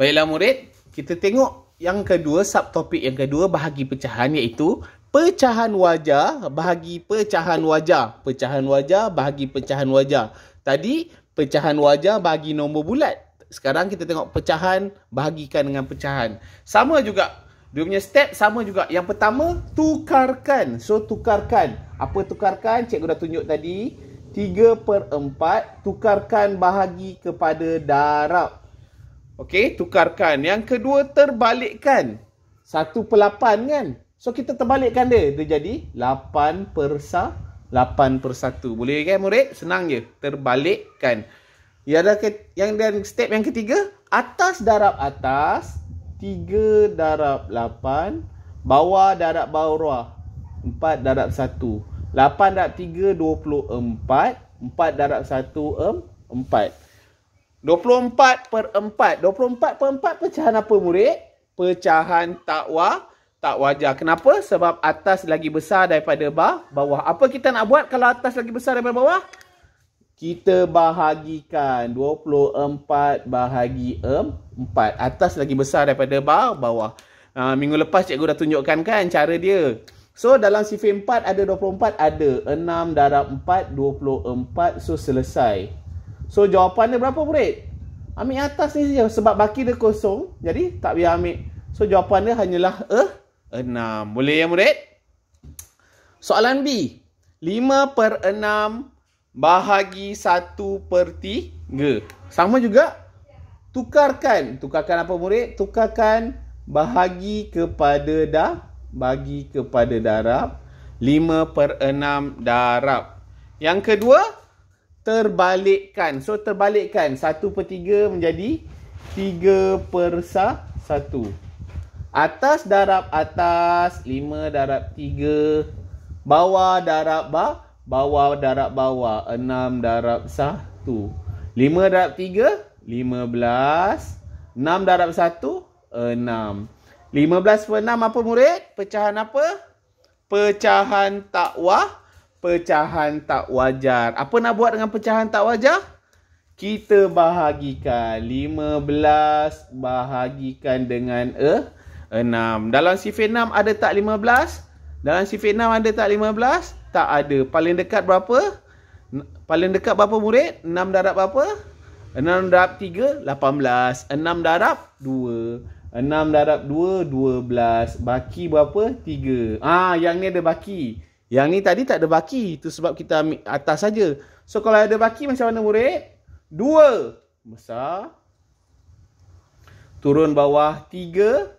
Baiklah murid, kita tengok yang kedua subtopik yang kedua bahagi pecahan iaitu pecahan wajah bahagi pecahan wajah. Pecahan wajah bahagi pecahan wajah. Tadi pecahan wajah bahagi nombor bulat. Sekarang kita tengok pecahan bahagikan dengan pecahan. Sama juga dia punya step sama juga. Yang pertama tukarkan. So tukarkan. Apa tukarkan? Cikgu dah tunjuk tadi. 3 per 4 tukarkan bahagi kepada darab. Okey, tukarkan. Yang kedua, terbalikkan. satu per 8 kan? So, kita terbalikkan dia. Dia jadi lapan per 1. 8 per 1. Boleh kan, murid? Senang je. Terbalikkan. Yang dan step yang ketiga, atas darab atas, tiga darab lapan, bawah darab bawah, empat darab satu. Lapan darab tiga dua puluh empat, empat darab satu 1, 4. 24 per 4. 24 per 4 pecahan apa murid? Pecahan takwa tak wajar. Kenapa? Sebab atas lagi besar daripada bawah. bawah. Apa kita nak buat kalau atas lagi besar daripada bawah? Kita bahagikan 24 bahagi 4. Atas lagi besar daripada bawah. bawah. Ha, minggu lepas cikgu dah tunjukkan kan cara dia. So dalam sifir 4 ada 24 ada. 6 darab 4, 24. So selesai. So jawapan dia berapa murid? Ambil yang atas ni saja sebab baki dia kosong. Jadi tak biar ambil. So jawapan dia hanyalah eh enam. Boleh ya murid? Soalan B. 5 per 6 bahagi 1 per 3. Sama juga. Tukarkan. Tukarkan apa murid? Tukarkan bahagi kepada darab. Bagi kepada darab. 5 per 6 darab. Yang kedua terbalikkan. So terbalikkan 1 per 3 menjadi 3 per 1. Atas darab atas, 5 darab 3. Bawah darab ba, bawah darab bawah, 6 darab 1. 5 darab 3, 15. 6 darab 1, 6. 15 per 6 apa murid? Pecahan apa? Pecahan takwah 15 pecahan tak wajar. Apa nak buat dengan pecahan tak wajar? Kita bahagikan 15 bahagikan dengan eh, 6. Dalam sifir 6 ada tak 15? Dalam sifir 6 ada tak 15? Tak ada. Paling dekat berapa? Paling dekat berapa murid? 6 darab berapa? 6 darab 3, 18. 6 darab 2. 6 darab 2, 12. Baki berapa? 3. Ah, yang ni ada baki. Yang ni tadi tak ada baki. Itu sebab kita ambil atas saja. So kalau ada baki macam mana murid? Dua. Besar. Turun bawah tiga.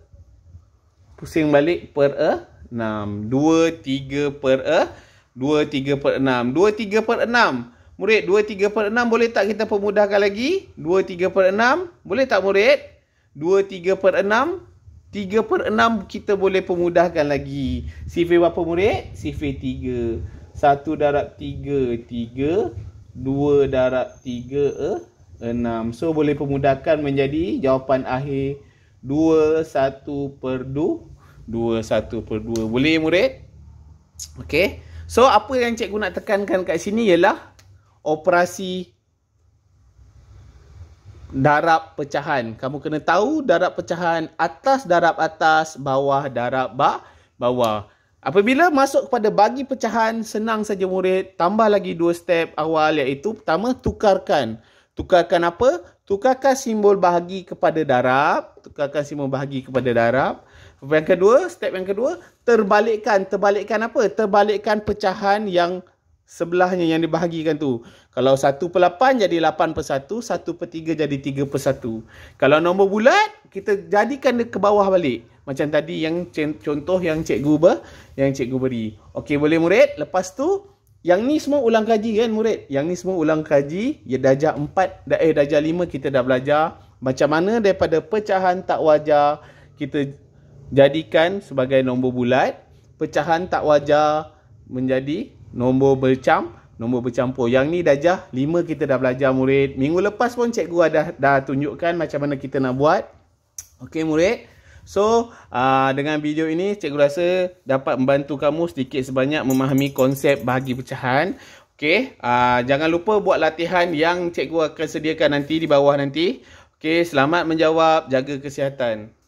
Pusing balik per e, enam. Dua, tiga per enam. Dua, tiga per enam. Dua, tiga per enam. Murid, dua, tiga per enam boleh tak kita permudahkan lagi? Dua, tiga per enam. Boleh tak murid? Dua, tiga per enam. 3 per 6 kita boleh pemudahkan lagi. Sifir berapa murid? Sifir 3. 1 darab 3, 3. 2 darab 3, 6. Eh, so, boleh pemudahkan menjadi jawapan akhir 2, 1 per 2. 2, 1 per 2. Boleh, murid? Okay. So, apa yang cikgu nak tekankan kat sini ialah operasi darab pecahan. Kamu kena tahu darab pecahan atas darab atas, bawah darab ba bawah. Apabila masuk kepada bagi pecahan, senang saja murid. Tambah lagi dua step awal iaitu pertama tukarkan. Tukarkan apa? Tukarkan simbol bahagi kepada darab. Tukarkan simbol bahagi kepada darab. Yang kedua, step yang kedua, terbalikkan. Terbalikkan apa? Terbalikkan pecahan yang sebelahnya yang dibahagikan tu. Kalau 1 per 8 jadi 8 per 1, 1 per 3 jadi 3 per 1. Kalau nombor bulat, kita jadikan dia ke bawah balik. Macam tadi yang contoh yang cikgu ber, yang cikgu beri. Okey boleh murid? Lepas tu, yang ni semua ulang kaji kan murid? Yang ni semua ulang kaji, ya dajah 4, da, eh dajah 5 kita dah belajar. Macam mana daripada pecahan tak wajar, kita jadikan sebagai nombor bulat. Pecahan tak wajar menjadi nombor bercam nombor bercampur yang ni dajah 5 kita dah belajar murid minggu lepas pun cikgu ada dah, dah tunjukkan macam mana kita nak buat okey murid so aa, ah, dengan video ini cikgu rasa dapat membantu kamu sedikit sebanyak memahami konsep bahagi pecahan okey ah, jangan lupa buat latihan yang cikgu akan sediakan nanti di bawah nanti okey selamat menjawab jaga kesihatan